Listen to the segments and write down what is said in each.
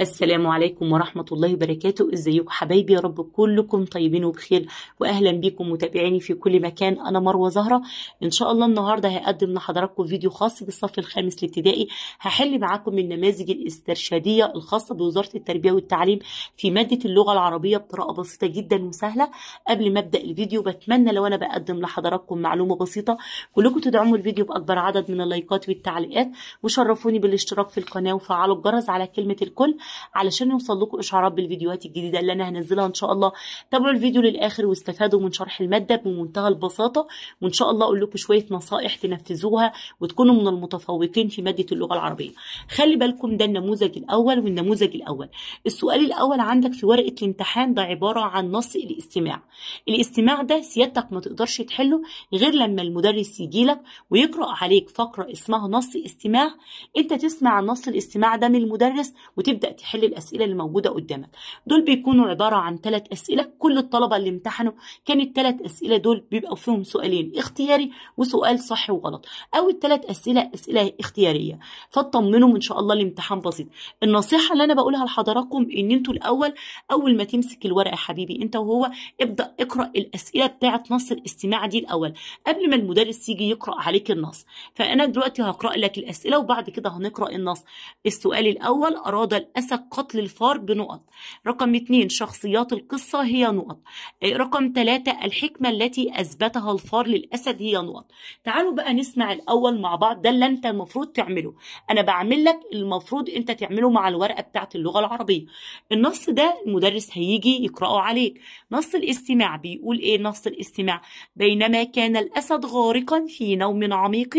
السلام عليكم ورحمة الله وبركاته ازيكم حبايبي يا رب كلكم طيبين وبخير واهلا بيكم متابعيني في كل مكان انا مروة زهرة ان شاء الله النهاردة هقدم لحضراتكم فيديو خاص بالصف الخامس الابتدائي هحل معاكم النماذج الاسترشادية الخاصة بوزارة التربية والتعليم في مادة اللغة العربية بقراءة بسيطة جدا وسهلة قبل ما ابدأ الفيديو بتمنى لو انا بقدم لحضراتكم معلومة بسيطة كلكم تدعموا الفيديو باكبر عدد من اللايكات والتعليقات وشرفوني بالاشتراك في القناة وفعلوا الجرس على كلمة الكل علشان يوصل لكم اشعارات بالفيديوهات الجديده اللي انا هنزلها ان شاء الله تابعوا الفيديو للاخر واستفادوا من شرح الماده بمنتهى البساطه وان شاء الله اقول لكم شويه نصائح تنفذوها وتكونوا من المتفوقين في ماده اللغه العربيه خلي بالكم ده النموذج الاول والنموذج الاول السؤال الاول عندك في ورقه الامتحان ده عباره عن نص الاستماع الاستماع ده سيادتك ما تقدرش تحله غير لما المدرس يجيلك ويقرا عليك فقره اسمها نص استماع انت تسمع نص الاستماع ده من المدرس وتبدا تبدأ تحل الأسئلة اللي موجودة قدامك دول بيكونوا عبارة عن ثلاث أسئلة كل الطلبة اللي امتحنوا كان الثلاث أسئلة دول بيبقوا فيهم سؤالين اختياري وسؤال صح وغلط أو الثلاث أسئلة أسئلة اختيارية فاطمنوا إن شاء الله الامتحان بسيط النصيحة اللي أنا بقولها لحضراتكم إن أنتوا الأول أول ما تمسك الورق يا حبيبي أنت وهو ابدأ اقرأ الأسئلة بتاعة نص الاستماع دي الأول قبل ما المدرس يجي يقرأ عليك النص فأنا دلوقتي هقرأ لك الأسئلة وبعد كده هنقرأ النص السؤال الأول أراد الأسئلة أسد قتل الفار بنقط رقم اتنين شخصيات القصة هي نقط آه، رقم تلاتة الحكمة التي أثبتها الفار للأسد هي نقط تعالوا بقى نسمع الأول مع بعض ده اللي أنت المفروض تعمله أنا بعمل لك المفروض أنت تعمله مع الورقة بتاعت اللغة العربية النص ده المدرس هيجي يقرأه عليك نص الاستماع بيقول إيه نص الاستماع بينما كان الأسد غارقا في نوم عميق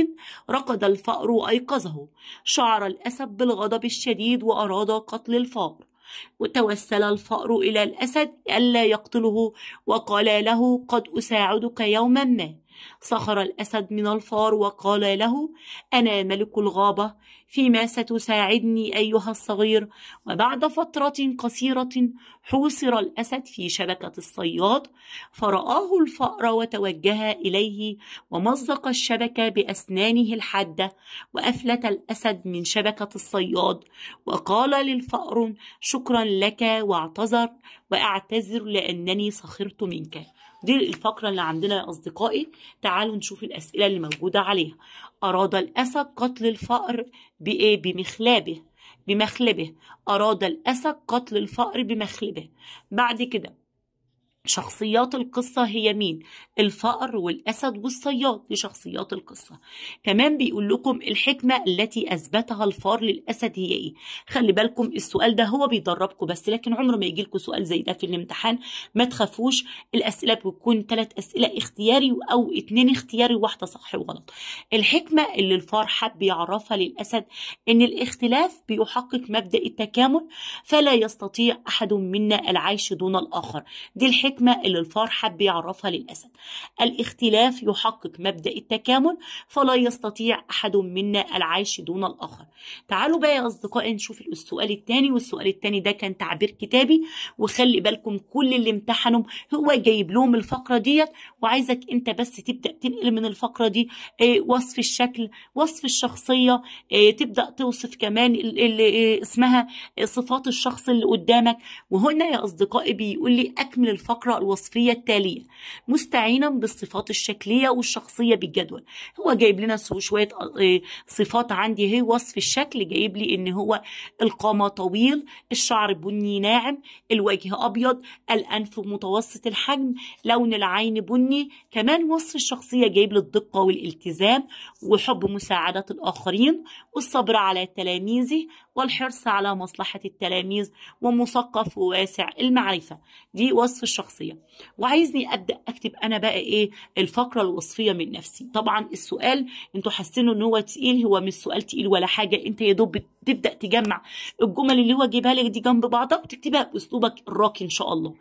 رقد الفأر وأيقظه شعر الأسد بالغضب الشديد وأراد قتل الفار وتوسل الفأر إلى الأسد ألا يقتله وقال له قد أساعدك يوما ما سخر الأسد من الفار وقال له أنا ملك الغابة فيما ستساعدني أيها الصغير وبعد فترة قصيرة حوصر الأسد في شبكة الصياد فرآه الفأر وتوجه إليه ومزق الشبكة بأسنانه الحادة وأفلت الأسد من شبكة الصياد وقال للفأر شكرا لك واعتذر وأعتذر لأنني سخرت منك دي الفقرة اللي عندنا يا أصدقائي تعالوا نشوف الأسئلة اللي موجودة عليها أراد الأسد قتل الفأر بإيه؟ بمخلابه بمخلبه أراد الأسد قتل الفأر بمخلبه بعد كده شخصيات القصة هي مين الفأر والأسد والصياد دي شخصيات القصة كمان بيقول لكم الحكمة التي أثبتها الفار للأسد هي إيه خلي بالكم السؤال ده هو بيدربكم بس لكن عمره ما يجي لكم سؤال زي ده في الامتحان ما تخافوش الأسئلة بتكون ثلاث أسئلة اختياري أو اتنين اختياري واحدة صح وغلط الحكمة اللي الفار حب يعرفها للأسد إن الاختلاف بيحقق مبدأ التكامل فلا يستطيع أحد منا العيش دون الآخر دي الحكمة الحكمة اللي الفار حب يعرفها للأسد الاختلاف يحقق مبدأ التكامل فلا يستطيع أحد منا العيش دون الآخر تعالوا بقى يا أصدقائي نشوف السؤال الثاني والسؤال الثاني ده كان تعبير كتابي وخلي بالكم كل اللي امتحنهم هو جايب لهم الفقرة ديت وعايزك أنت بس تبدأ تنقل من الفقرة دي آه، وصف الشكل وصف الشخصية آه، تبدأ توصف كمان اللي آه، اسمها صفات الشخص اللي قدامك وهنا يا أصدقائي بيقول لي أكمل الفقرة أقرأ الوصفية التالية مستعينا بالصفات الشكلية والشخصية بالجدول هو جايب لنا شوية آه، صفات عندي هي وصف الشكل جايب لي ان هو القامة طويل الشعر بني ناعم الوجه ابيض الانف متوسط الحجم لون العين بني كمان وصف الشخصية جايب لي الدقة والالتزام وحب مساعدة الاخرين والصبر على تلاميذه والحرص على مصلحة التلاميذ ومثقف وواسع المعرفة دي وصف الشخصية الشخصيه وعايزني ابدا اكتب انا بقى ايه الفقره الوصفيه من نفسي طبعا السؤال انتوا حاسينه ان هو تقيل هو مش سؤال تقيل ولا حاجه انت يا دوب تبدا تجمع الجمل اللي هو جايبها لك دي جنب بعضها وتكتبها باسلوبك الراقي ان شاء الله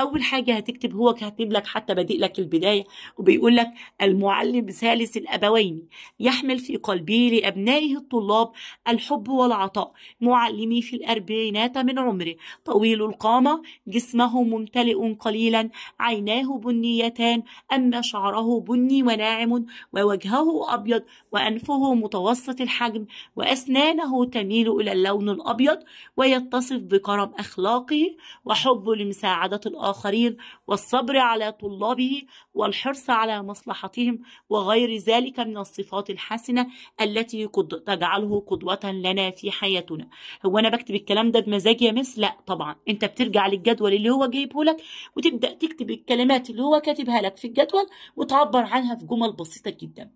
اول حاجه هتكتب هو كاتب لك حتى بادئ لك البدايه وبيقول لك المعلم ثالث الابوين يحمل في قلبي لابنائه الطلاب الحب والعطاء معلمي في الاربعينات من عمره طويل القامه جسمه ممتلئ قليلا قليلا عيناه بنيتان أما شعره بني وناعم ووجهه أبيض وأنفه متوسط الحجم وأسنانه تميل إلى اللون الأبيض ويتصف بكرم أخلاقه وحبه لمساعدة الآخرين والصبر على طلابه والحرص على مصلحتهم وغير ذلك من الصفات الحسنة التي تجعله قدوة لنا في حياتنا هو أنا بكتب الكلام ده بمزاجي يا مس لا طبعا أنت بترجع للجدول اللي هو جايبه لك وت تبدأ تكتب الكلمات اللي هو كاتبها لك في الجدول وتعبر عنها في جمل بسيطة جدا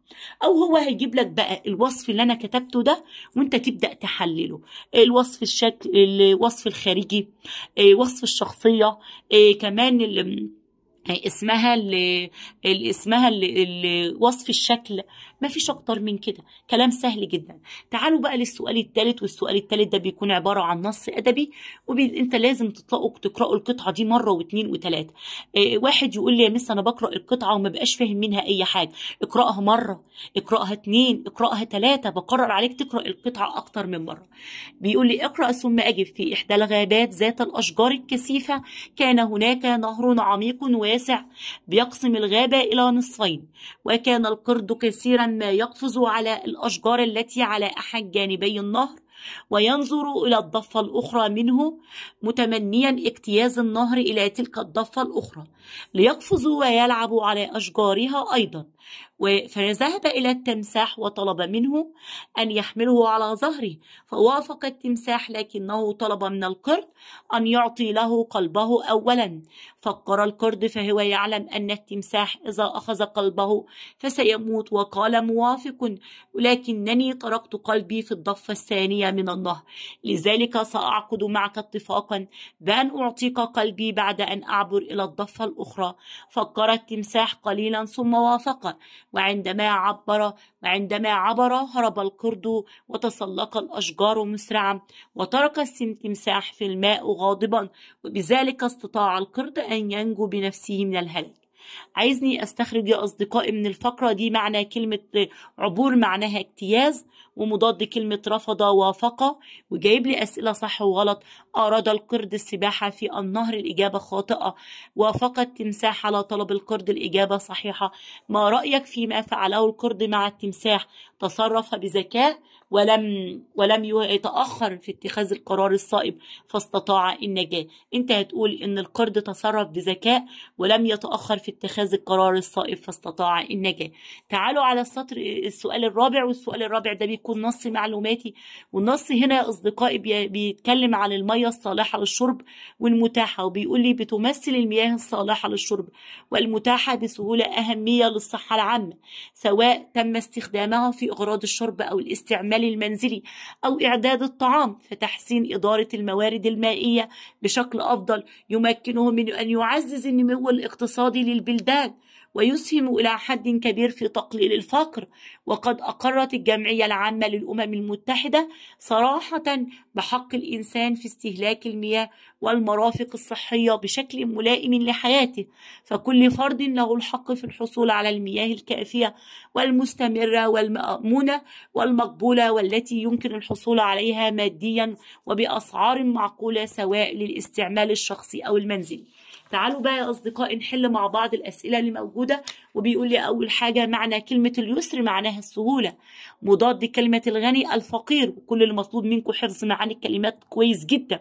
أو هو هيجيب لك بقى الوصف اللي أنا كتبته ده وأنت تبدأ تحلله الوصف الشكل الوصف الخارجي وصف الشخصية كمان اسمها اللي اسمها اللي وصف الشكل ما فيش أكتر من كده كلام سهل جدا تعالوا بقى للسؤال الثالث والسؤال الثالث ده بيكون عبارة عن نص أدبي وأنت لازم تطلقوا تقرأوا القطعة دي مرة واثنين وثلاثة إيه واحد يقول لي يا مس أنا بقرأ القطعة وما بقاش فاهم منها أي حاجة اقرأها مرة اقرأها اثنين اقرأها ثلاثة بقرر عليك تقرأ القطعة أكتر من مرة بيقول لي اقرأ ثم أجد في إحدى الغابات ذات الأشجار الكثيفة كان هناك نهر عميق واسع بيقسم الغابة إلى نصفين وكان القرد كثيرا لما يقفز على الأشجار التي على أحد جانبي النهر وينظر إلى الضفة الأخرى منه متمنيا اجتياز النهر إلى تلك الضفة الأخرى ليقفز ويلعب على أشجارها أيضا فذهب إلى التمساح وطلب منه أن يحمله على ظهره فوافق التمساح لكنه طلب من القرد أن يعطي له قلبه أولا فكر القرد فهو يعلم أن التمساح إذا أخذ قلبه فسيموت وقال موافق ولكنني تركت قلبي في الضفة الثانية من النهر لذلك سأعقد معك اتفاقا بأن أعطيك قلبي بعد أن أعبر إلى الضفة الأخرى فكر التمساح قليلا ثم وافق وعندما عبر وعندما عبر هرب القرد وتسلق الأشجار مسرعا وترك التمساح في الماء غاضبا وبذلك استطاع القرد أن ينجو بنفسه من الهلك عايزني استخرج يا اصدقائي من الفقره دي معنى كلمه عبور معناها اجتياز ومضاد كلمة رفض وافق وجايب لي أسئلة صح وغلط أراد القرد السباحة في النهر الإجابة خاطئة وافق التمساح على طلب القرد الإجابة صحيحة ما رأيك فيما فعله القرد مع التمساح تصرف بذكاء ولم ولم يتأخر في اتخاذ القرار الصائب فاستطاع النجاة انت هتقول ان القرد تصرف بذكاء ولم يتأخر في اتخاذ القرار الصائب فاستطاع النجاة تعالوا على السطر السؤال الرابع والسؤال الرابع ده يكون نص معلوماتي والنص هنا يا أصدقائي بيتكلم عن المية الصالحة للشرب والمتاحة وبيقول لي بتمثل المياه الصالحة للشرب والمتاحة بسهولة أهمية للصحة العامة سواء تم استخدامها في أغراض الشرب أو الاستعمال المنزلي أو إعداد الطعام فتحسين إدارة الموارد المائية بشكل أفضل يمكنه من أن يعزز النمو الاقتصادي للبلدان ويسهم إلى حد كبير في تقليل الفقر وقد أقرت الجمعية العامة للأمم المتحدة صراحة بحق الإنسان في استهلاك المياه والمرافق الصحية بشكل ملائم لحياته فكل فرد له الحق في الحصول على المياه الكافية والمستمرة والمأمونة والمقبولة والتي يمكن الحصول عليها ماديا وبأسعار معقولة سواء للاستعمال الشخصي أو المنزلي تعالوا بقى يا أصدقاء نحل مع بعض الأسئلة اللي موجودة وبيقول لي أول حاجة معنى كلمة اليسر معناها السهولة مضاد كلمة الغني الفقير وكل المطلوب منكم حفظ معاني الكلمات كويس جدا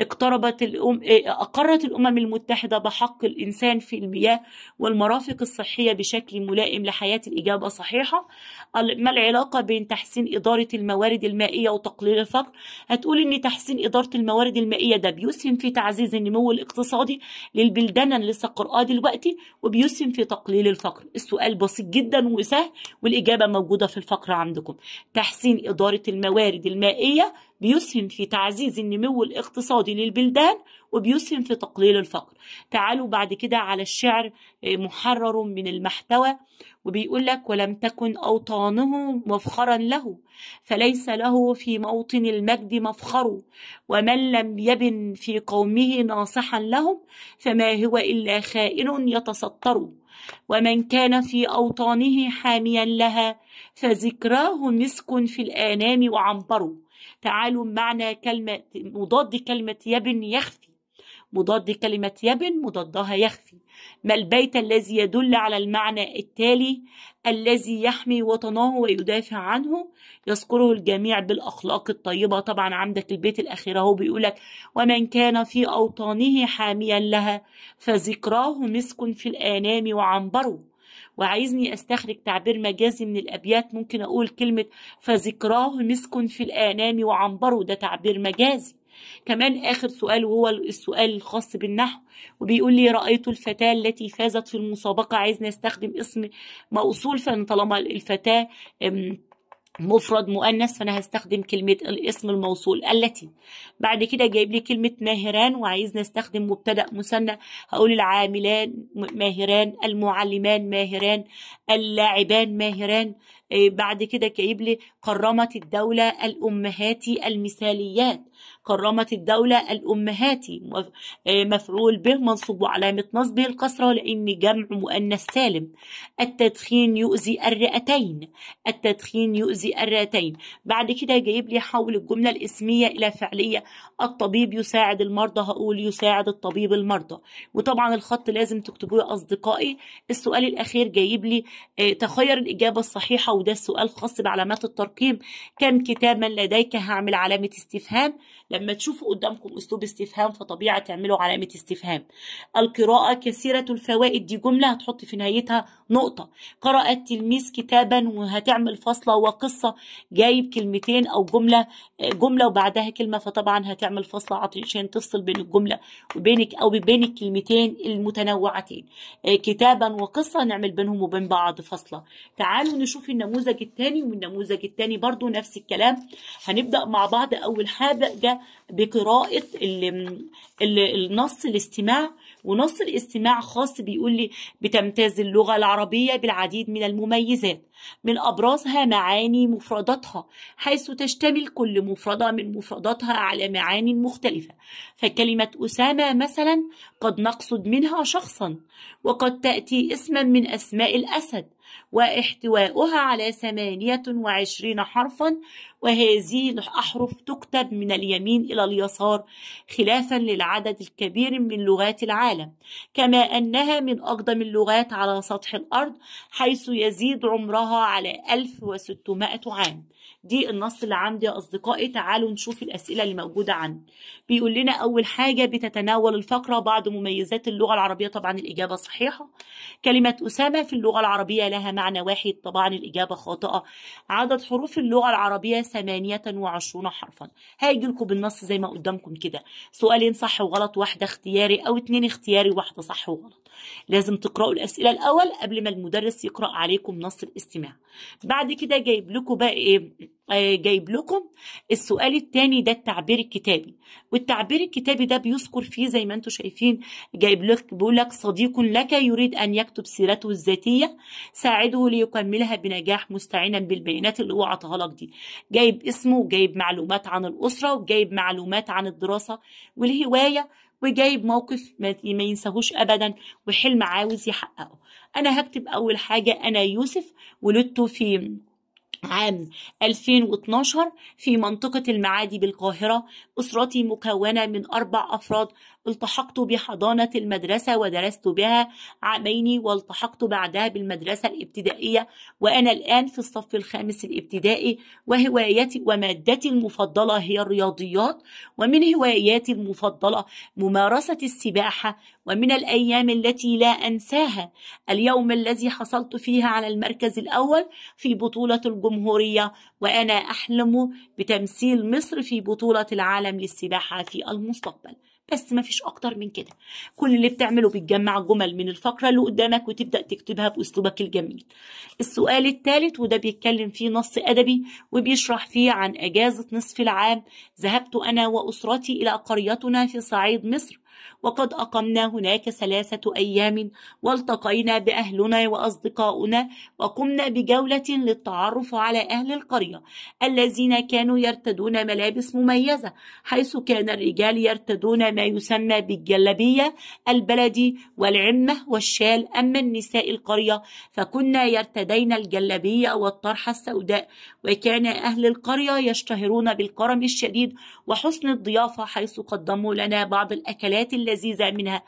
اقتربت الأم... أقرت الأمم المتحدة بحق الإنسان في المياه والمرافق الصحية بشكل ملائم لحياة الإجابة صحيحة ما العلاقة بين تحسين إدارة الموارد المائية وتقليل الفقر هتقول إن تحسين إدارة الموارد المائية ده بيسهم في تعزيز النمو الاقتصادي للبلدان اللي لسه قرآه دلوقتي وبيسهم في تقليل الفقر السؤال بسيط جدا وسهل والإجابة موجودة في الفقرة عندكم تحسين إدارة الموارد المائية بيسهم في تعزيز النمو الاقتصادي للبلدان وبيسهم في تقليل الفقر تعالوا بعد كده على الشعر آه، محرر من المحتوى وبيقول لك ولم تكن أوطانه مفخرا له فليس له في موطن المجد مفخر ومن لم يبن في قومه ناصحا لهم فما هو إلا خائن يتستر ومن كان في أوطانه حاميا لها فذكراه مسك في الآنام وعنبر تعالوا معنى كلمة مضاد كلمة يبن يخفي مضاد كلمة يبن مضادها يخفي ما البيت الذي يدل على المعنى التالي الذي يحمي وطنه ويدافع عنه يذكره الجميع بالأخلاق الطيبة طبعا عندك البيت الأخير هو بيقولك ومن كان في أوطانه حاميا لها فذكراه مسك في الآنام وعنبره وعايزني استخرج تعبير مجازي من الابيات ممكن اقول كلمه فذكراه مسك في الانام وعنبره ده تعبير مجازي كمان آخر سؤال وهو السؤال الخاص بالنحو وبيقول لي رأيت الفتاة التي فازت في المسابقة عايزني استخدم اسم موصول فان طالما الفتاة مفرد مؤنث فانا هستخدم كلمه الاسم الموصول التي بعد كده جايب لي كلمه ماهران وعايزني استخدم مبتدا مثنى هقول العاملان ماهران المعلمان ماهران اللاعبان ماهران إيه، بعد كده كاتب لي كرمت الدولة الأمهات المثاليات كرمت الدولة الأمهات إيه، مفعول به منصوب وعلامه نصبه الكسرة لأن جمع مؤنث سالم التدخين يؤذي الرئتين التدخين يؤذي الرئتين بعد كده جايب لي حول الجملة الإسمية إلى فعلية الطبيب يساعد المرضى هقول يساعد الطبيب المرضى وطبعا الخط لازم تكتبوه يا أصدقائي السؤال الأخير جايب لي إيه، تخير الإجابة الصحيحة أو ده سؤال خاص بعلامات الترقيم كم كتابا لديك هعمل علامة استفهام لما تشوفوا قدامكم اسلوب استفهام فطبيعي تعملوا علامه استفهام القراءه كثيره الفوائد دي جمله هتحط في نهايتها نقطه قرأ التلميذ كتابا وهتعمل فصله وقصه جايب كلمتين او جمله جمله وبعدها كلمه فطبعا هتعمل فصله عشان تفصل بين الجمله وبينك او بين الكلمتين المتنوعتين آه، كتابا وقصه نعمل بينهم وبين بعض فصله تعالوا نشوف النموذج الثاني والنموذج الثاني برضو نفس الكلام هنبدا مع بعض اول حاجه عليها بقراءة النص الاستماع ونص الاستماع خاص بيقول لي بتمتاز اللغة العربية بالعديد من المميزات من أبرزها معاني مفرداتها حيث تشتمل كل مفردة من مفرداتها على معاني مختلفة فكلمة أسامة مثلا قد نقصد منها شخصا وقد تأتي اسما من أسماء الأسد واحتواؤها على ثمانية وعشرين حرفا وهذه الأحرف تكتب من اليمين إلى اليسار خلافا للعدد الكبير من لغات العالم كما أنها من أقدم اللغات على سطح الأرض حيث يزيد عمرها على 1600 عام دي النص اللي عندي يا أصدقائي تعالوا نشوف الأسئلة اللي موجودة عن بيقول لنا أول حاجة بتتناول الفقرة بعض مميزات اللغة العربية طبعا الإجابة صحيحة كلمة أسامة في اللغة العربية لها معنى واحد طبعا الإجابة خاطئة عدد حروف اللغة العربية 28 حرفا هيجي لكم بالنص زي ما قدامكم كده سؤالين صح وغلط واحدة اختياري أو اتنين اختياري واحدة صح وغلط لازم تقرأوا الأسئلة الأول قبل ما المدرس يقرأ عليكم نص الاستماع بعد كده جايب لكم بقى إيه آه، جايب لكم السؤال الثاني ده التعبير الكتابي والتعبير الكتابي ده بيذكر فيه زي ما انتم شايفين جايب لك بيقول لك صديق لك يريد ان يكتب سيرته الذاتيه ساعده ليكملها بنجاح مستعينا بالبيانات اللي هو عطاها لك دي جايب اسمه وجايب معلومات عن الاسره وجايب معلومات عن الدراسه والهوايه وجايب موقف ما ينساهوش ابدا وحلم عاوز يحققه انا هكتب اول حاجه انا يوسف ولدت في عام 2012 في منطقة المعادي بالقاهرة أسرتي مكونة من أربع أفراد التحقت بحضانة المدرسة ودرست بها عامين والتحقت بعدها بالمدرسة الابتدائية وأنا الآن في الصف الخامس الابتدائي وهوايتي ومادتي المفضلة هي الرياضيات ومن هواياتي المفضلة ممارسة السباحة ومن الأيام التي لا أنساها اليوم الذي حصلت فيها على المركز الأول في بطولة الجمهورية وأنا أحلم بتمثيل مصر في بطولة العالم للسباحة في المستقبل بس مفيش أكتر من كده كل اللي بتعمله بتجمع جمل من الفقرة اللي قدامك وتبدأ تكتبها بأسلوبك الجميل السؤال الثالث وده بيتكلم فيه نص أدبي وبيشرح فيه عن أجازة نصف العام ذهبت أنا وأسرتي إلى قريتنا في صعيد مصر وقد أقمنا هناك ثلاثة أيام والتقينا بأهلنا وأصدقاؤنا وقمنا بجولة للتعرف على أهل القرية الذين كانوا يرتدون ملابس مميزة حيث كان الرجال يرتدون ما يسمى بالجلبية البلدي والعمة والشال أما النساء القرية فكنا يرتدين الجلبية والطرحة السوداء وكان أهل القرية يشتهرون بالكرم الشديد وحسن الضيافة حيث قدموا لنا بعض الأكلات لذيذة منها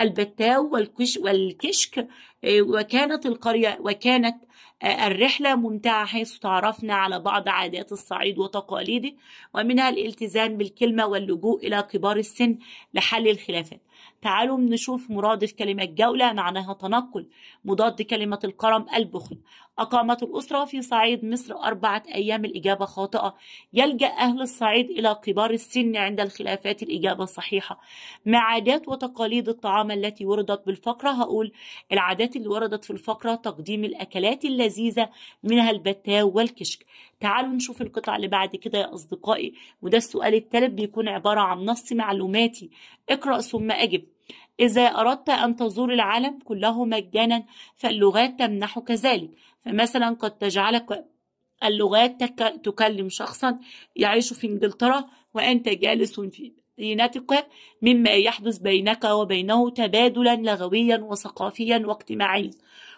البتاو والكش والكشك آه، وكانت القرية وكانت آه، الرحلة ممتعة حيث تعرفنا على بعض عادات الصعيد وتقاليده ومنها الالتزام بالكلمة واللجوء إلى كبار السن لحل الخلافات تعالوا نشوف مرادف كلمة جولة معناها تنقل مضاد كلمة الكرم البخل أقامت الأسرة في صعيد مصر أربعة أيام الإجابة خاطئة يلجأ أهل الصعيد إلى كبار السن عند الخلافات الإجابة الصحيحة مع عادات وتقاليد الطعام التي وردت بالفقرة هقول العادات اللي وردت في الفقرة تقديم الأكلات اللذيذة منها البتاو والكشك تعالوا نشوف القطع اللي بعد كده يا أصدقائي وده السؤال التالت بيكون عبارة عن نص معلوماتي اقرأ ثم أجب إذا أردت أن تزور العالم كله مجانا فاللغات تمنحك ذلك فمثلا قد تجعلك اللغات تك... تكلم شخصا يعيش في إنجلترا وأنت جالس في مدينتك مما يحدث بينك وبينه تبادلا لغويا وثقافيا واجتماعيا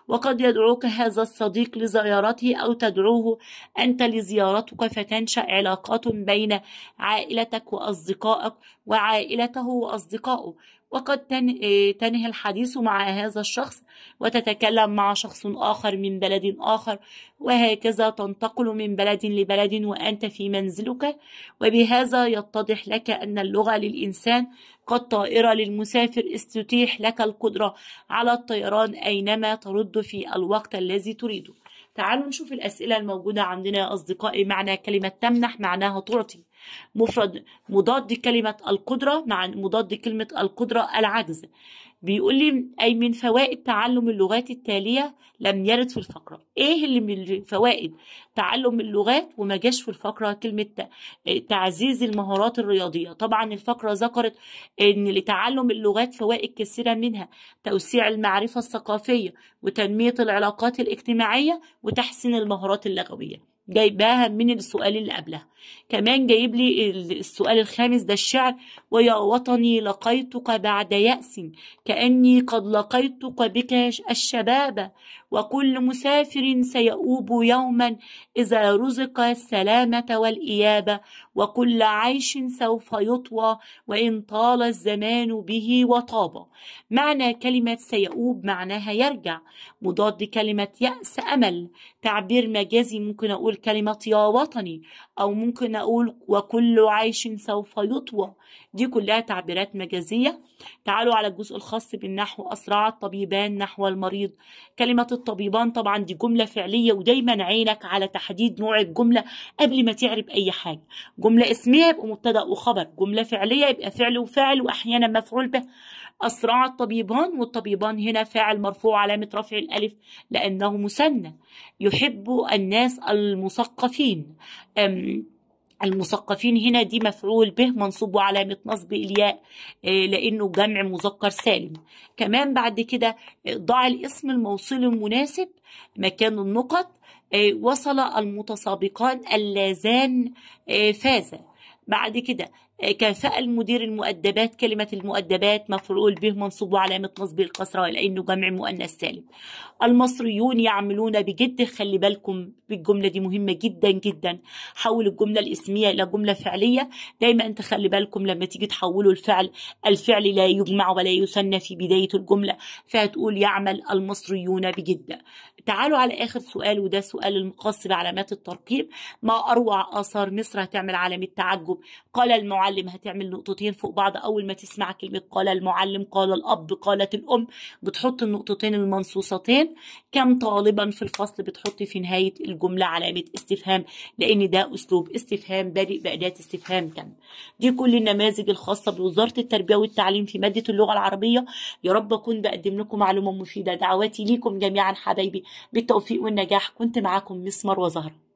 وقد يدعوك هذا الصديق لزيارته أو تدعوه أنت لزيارتك فتنشأ علاقات بين عائلتك وأصدقائك وعائلته وأصدقائه وقد آه، تنهي الحديث مع هذا الشخص وتتكلم مع شخص آخر من بلد آخر وهكذا تنتقل من بلد لبلد وأنت في منزلك وبهذا يتضح لك أن اللغة للإنسان كالطائرة للمسافر استتيح لك القدرة على الطيران أينما ترد في الوقت الذي تريده تعالوا نشوف الأسئلة الموجودة عندنا يا أصدقائي معنى كلمة تمنح معناها تعطي مفرد مضاد كلمة القدرة مع مضاد كلمة القدرة العجز بيقول لي أي من فوائد تعلم اللغات التالية لم يرد في الفقرة إيه اللي من فوائد تعلم اللغات وما جاش في الفقرة كلمة تعزيز المهارات الرياضية طبعا الفقرة ذكرت أن لتعلم اللغات فوائد كثيرة منها توسيع المعرفة الثقافية وتنمية العلاقات الاجتماعية وتحسين المهارات اللغوية جايباها من السؤال اللي قبلها كمان جايب لي السؤال الخامس ده الشعر ويا وطني لقيتك بعد يأس كأني قد لقيتك بك الشباب وكل مسافر سيؤوب يوما إذا رزق السلامة والإيابة وكل عيش سوف يطوى وإن طال الزمان به وطاب معنى كلمة سيؤوب معناها يرجع مضاد كلمة يأس أمل تعبير مجازي ممكن أقول كلمة يا وطني أو ممكن ممكن أقول وكل عيش سوف يطوى دي كلها تعبيرات مجازية تعالوا على الجزء الخاص بالنحو أسرع الطبيبان نحو المريض كلمة الطبيبان طبعا دي جملة فعلية ودايما عينك على تحديد نوع الجملة قبل ما تعرف أي حاجة جملة اسمية يبقى مبتدأ وخبر جملة فعلية يبقى فعل وفاعل وأحيانا مفعول به أسرع الطبيبان والطبيبان هنا فاعل مرفوع علامة رفع الألف لأنه مثنى يحب الناس المثقفين المثقفين هنا دي مفعول به منصوب وعلامة نصب الياء آه، لأنه جمع مذكر سالم كمان بعد كده آه، ضع الاسم الموصول المناسب مكان النقط آه، وصل المتسابقان اللازان فازا بعد كده آه، كان سأل مدير المؤدبات كلمة المؤدبات مفعول به منصوب وعلامة نصب القصراء لأنه جمع مؤنث سالم المصريون يعملون بجد خلي بالكم بالجملة دي مهمة جدا جدا حول الجملة الاسمية إلى جملة فعلية دايما أنت خلي بالكم لما تيجي تحولوا الفعل الفعل لا يجمع ولا يثنى في بداية الجملة فهتقول يعمل المصريون بجد تعالوا على آخر سؤال وده سؤال المخص بعلامات الترقيب ما أروع آثار مصر هتعمل علامة تعجب قال المعلم المعلم هتعمل نقطتين فوق بعض أول ما تسمع كلمة قال المعلم قال الأب قالت الأم بتحط النقطتين المنصوصتين كم طالبا في الفصل بتحط في نهاية الجملة علامة استفهام لأن ده أسلوب استفهام بادئ بأداة استفهام كم دي كل النماذج الخاصة بوزارة التربية والتعليم في مادة اللغة العربية يا رب أكون بقدم لكم معلومة مفيدة دعواتي ليكم جميعا حبايبي بالتوفيق والنجاح كنت معاكم مسمر وزهره